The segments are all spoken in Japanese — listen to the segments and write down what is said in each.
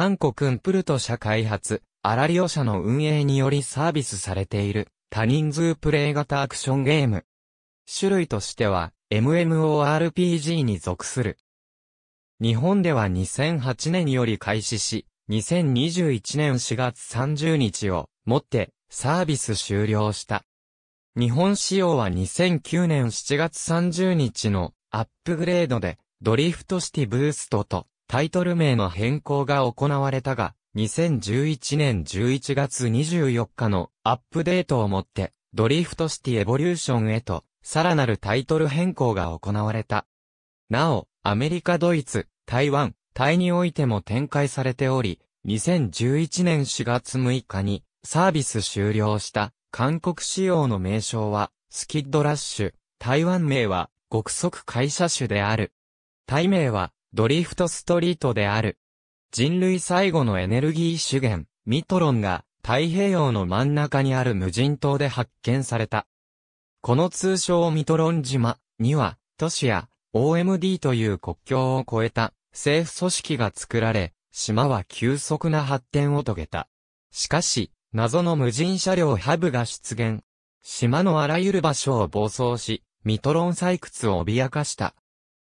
韓国プルト社開発、アラリオ社の運営によりサービスされている多人数プレイ型アクションゲーム。種類としては MMORPG に属する。日本では2008年より開始し、2021年4月30日をもってサービス終了した。日本仕様は2009年7月30日のアップグレードでドリフトシティブーストとタイトル名の変更が行われたが、2011年11月24日のアップデートをもって、ドリフトシティエボリューションへと、さらなるタイトル変更が行われた。なお、アメリカ、ドイツ、台湾、タイにおいても展開されており、2011年4月6日にサービス終了した韓国仕様の名称はスキッドラッシュ、台湾名は極速会社種である。タイ名はドリフトストリートである。人類最後のエネルギー資源、ミトロンが太平洋の真ん中にある無人島で発見された。この通称ミトロン島には、都市や OMD という国境を越えた政府組織が作られ、島は急速な発展を遂げた。しかし、謎の無人車両ハブが出現。島のあらゆる場所を暴走し、ミトロン採掘を脅かした。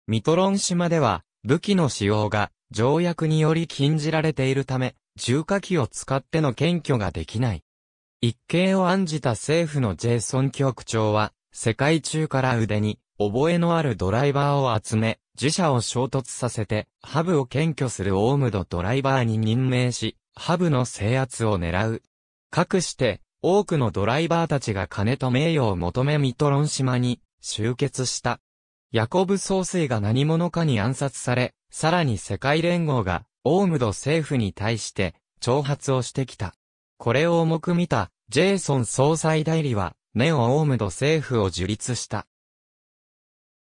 ミトロン島では、武器の使用が条約により禁じられているため、重火器を使っての検挙ができない。一計を案じた政府のジェイソン局長は、世界中から腕に覚えのあるドライバーを集め、自社を衝突させて、ハブを検挙するオームドドライバーに任命し、ハブの制圧を狙う。かくして、多くのドライバーたちが金と名誉を求めミトロン島に集結した。ヤコブ総帥が何者かに暗殺され、さらに世界連合が、オームド政府に対して、挑発をしてきた。これを重く見た、ジェイソン総裁代理は、ネオ・オームド政府を樹立した。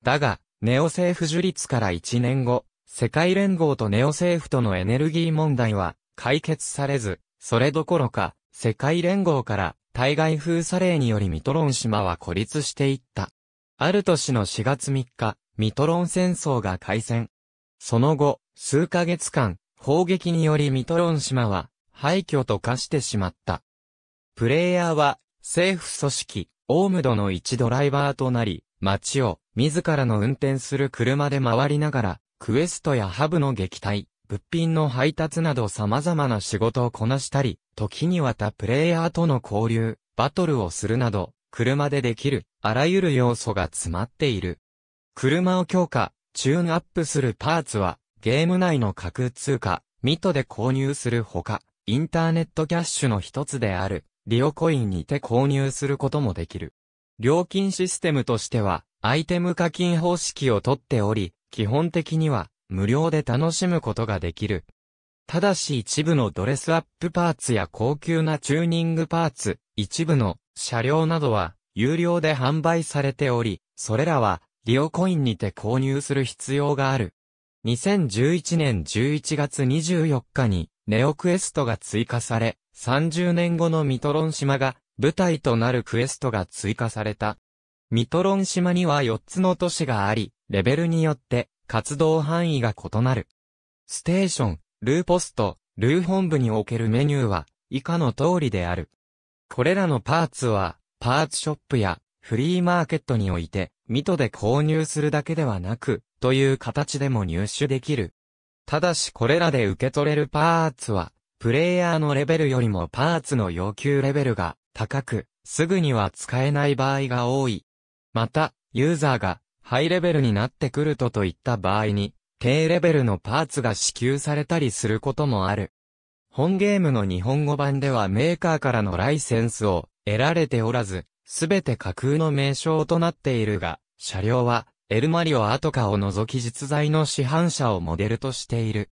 だが、ネオ政府樹立から1年後、世界連合とネオ政府とのエネルギー問題は、解決されず、それどころか、世界連合から、対外封鎖令によりミトロン島は孤立していった。ある年の4月3日、ミトロン戦争が開戦。その後、数ヶ月間、砲撃によりミトロン島は廃墟と化してしまった。プレイヤーは政府組織、オームドの一ドライバーとなり、街を自らの運転する車で回りながら、クエストやハブの撃退、物品の配達など様々な仕事をこなしたり、時にわたプレイヤーとの交流、バトルをするなど、車でできるあらゆる要素が詰まっている。車を強化、チューンアップするパーツは、ゲーム内の架空通貨、ミトで購入するほか、インターネットキャッシュの一つである、リオコインにて購入することもできる。料金システムとしては、アイテム課金方式をとっており、基本的には、無料で楽しむことができる。ただし一部のドレスアップパーツや高級なチューニングパーツ、一部の車両などは有料で販売されており、それらは、リオコインにて購入する必要がある。2011年11月24日に、ネオクエストが追加され、30年後のミトロン島が、舞台となるクエストが追加された。ミトロン島には4つの都市があり、レベルによって活動範囲が異なる。ステーション、ルーポスト、ルー本部におけるメニューは以下の通りである。これらのパーツはパーツショップやフリーマーケットにおいて、ミトで購入するだけではなく、という形でも入手できる。ただしこれらで受け取れるパーツは、プレイヤーのレベルよりもパーツの要求レベルが高く、すぐには使えない場合が多い。また、ユーザーがハイレベルになってくるとといった場合に、低レベルのパーツが支給されたりすることもある。本ゲームの日本語版ではメーカーからのライセンスを得られておらず、すべて架空の名称となっているが、車両は、エルマリオアトカを除き実在の市販車をモデルとしている。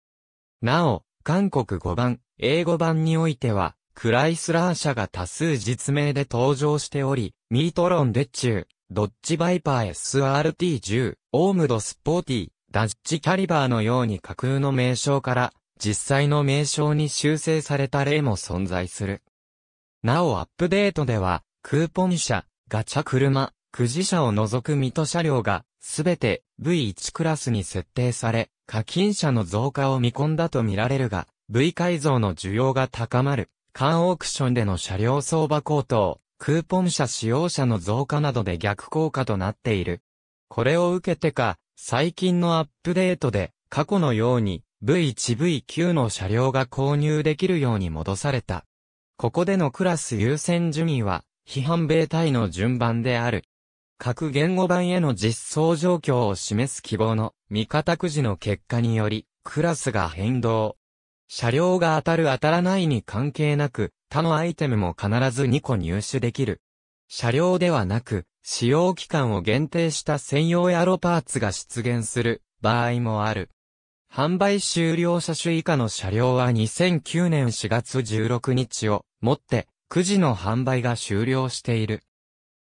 なお、韓国語版、英語版においては、クライスラー社が多数実名で登場しており、ミートロンデッチュー、ドッジバイパー SRT10、オームドスポーティー、ダッジキャリバーのように架空の名称から、実際の名称に修正された例も存在する。なおアップデートでは、クーポン車、ガチャ車、くじ車を除く水戸車両が、すべて V1 クラスに設定され、課金者の増加を見込んだとみられるが、V 改造の需要が高まる、缶オークションでの車両相場高騰、クーポン車使用者の増加などで逆効果となっている。これを受けてか、最近のアップデートで、過去のように V1V9 の車両が購入できるように戻された。ここでのクラス優先順位は、批判米隊の順番である。各言語版への実装状況を示す希望の味方くじの結果により、クラスが変動。車両が当たる当たらないに関係なく、他のアイテムも必ず2個入手できる。車両ではなく、使用期間を限定した専用エアロパーツが出現する場合もある。販売終了車種以下の車両は2009年4月16日をもって9時の販売が終了している。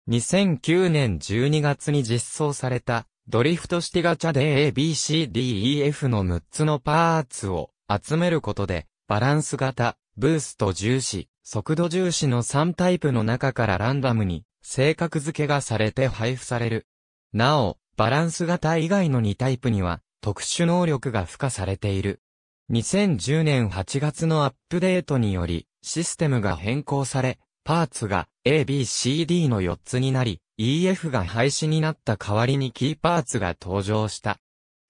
2009年12月に実装されたドリフト式ガチャで ABCDEF の6つのパーツを集めることでバランス型、ブースト重視、速度重視の3タイプの中からランダムに性格付けがされて配布される。なお、バランス型以外の2タイプには特殊能力が付加されている。2010年8月のアップデートにより、システムが変更され、パーツが A、B、C、D の4つになり、EF が廃止になった代わりにキーパーツが登場した。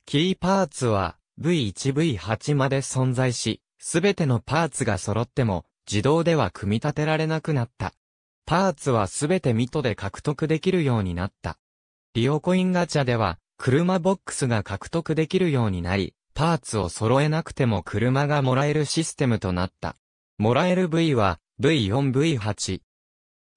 キーパーツは V1V8 まで存在し、すべてのパーツが揃っても自動では組み立てられなくなった。パーツはすべてミトで獲得できるようになった。リオコインガチャでは車ボックスが獲得できるようになり、パーツを揃えなくても車がもらえるシステムとなった。もらえる部位は V4、V8。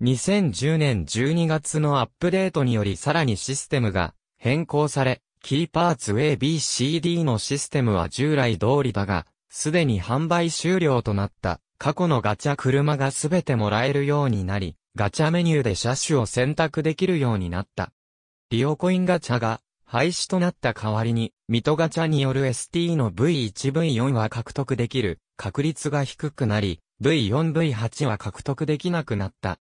2010年12月のアップデートによりさらにシステムが変更され、キーパーツ ABCD のシステムは従来通りだが、すでに販売終了となった過去のガチャ車がすべてもらえるようになり、ガチャメニューで車種を選択できるようになった。リオコインガチャが廃止となった代わりに、ミトガチャによる ST の V1V4 は獲得できる確率が低くなり、V4V8 は獲得できなくなった。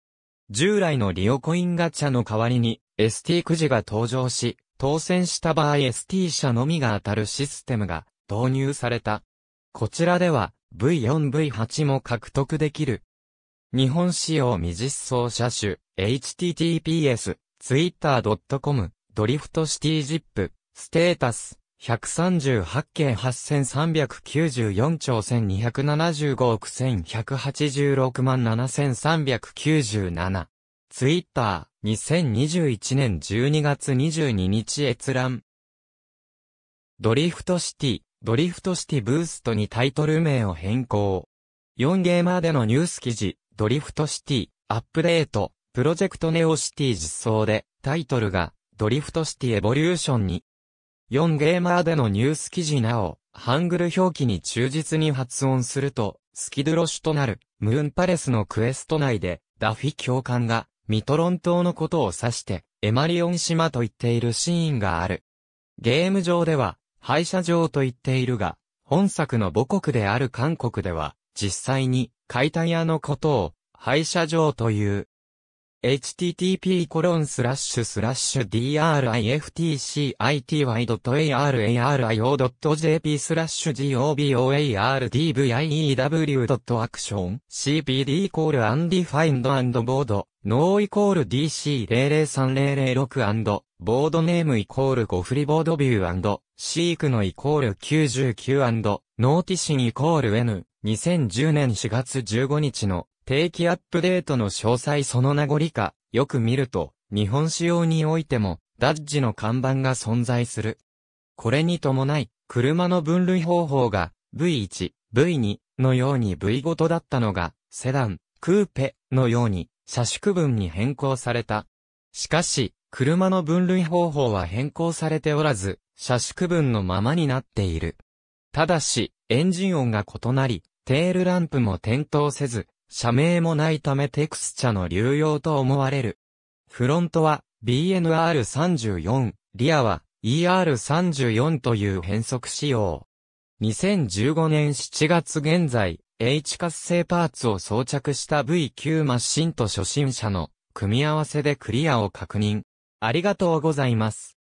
従来のリオコインガチャの代わりに ST くじが登場し、当選した場合 ST 社のみが当たるシステムが導入された。こちらでは V4V8 も獲得できる。日本仕様未実装車種 https twitter.com ドリフトシティジップ、ステータス、138件8394兆1275億1186万7397。ツイッター、2021年12月22日閲覧。ドリフトシティ、ドリフトシティブーストにタイトル名を変更。4ゲーマーでのニュース記事、ドリフトシティ、アップデート、プロジェクトネオシティ実装で、タイトルが、ドリフトシティエボリューションに、4ゲーマーでのニュース記事なお、ハングル表記に忠実に発音すると、スキドロシュとなる、ムーンパレスのクエスト内で、ダフィ教官が、ミトロン島のことを指して、エマリオン島と言っているシーンがある。ゲーム上では、廃車場と言っているが、本作の母国である韓国では、実際に、解体屋のことを、廃車場という。http://driftcity.arradio.jp goboardview.action.cpd コ n d e f i n e d board no DC003006& ボードネームイコールゴフリボードビューシークのイコール 99& ノーティシンイコール N 2010年4月15日の定期アップデートの詳細その名残か、よく見ると、日本仕様においても、ダッジの看板が存在する。これに伴い、車の分類方法が V1、V2 のように V ごとだったのが、セダン、クーペのように車種区分に変更された。しかし、車の分類方法は変更されておらず、車種区分のままになっている。ただし、エンジン音が異なり、テールランプも点灯せず、社名もないためテクスチャの流用と思われる。フロントは BNR34、リアは ER34 という変則仕様。2015年7月現在、H 活性パーツを装着した V9 マシンと初心者の組み合わせでクリアを確認。ありがとうございます。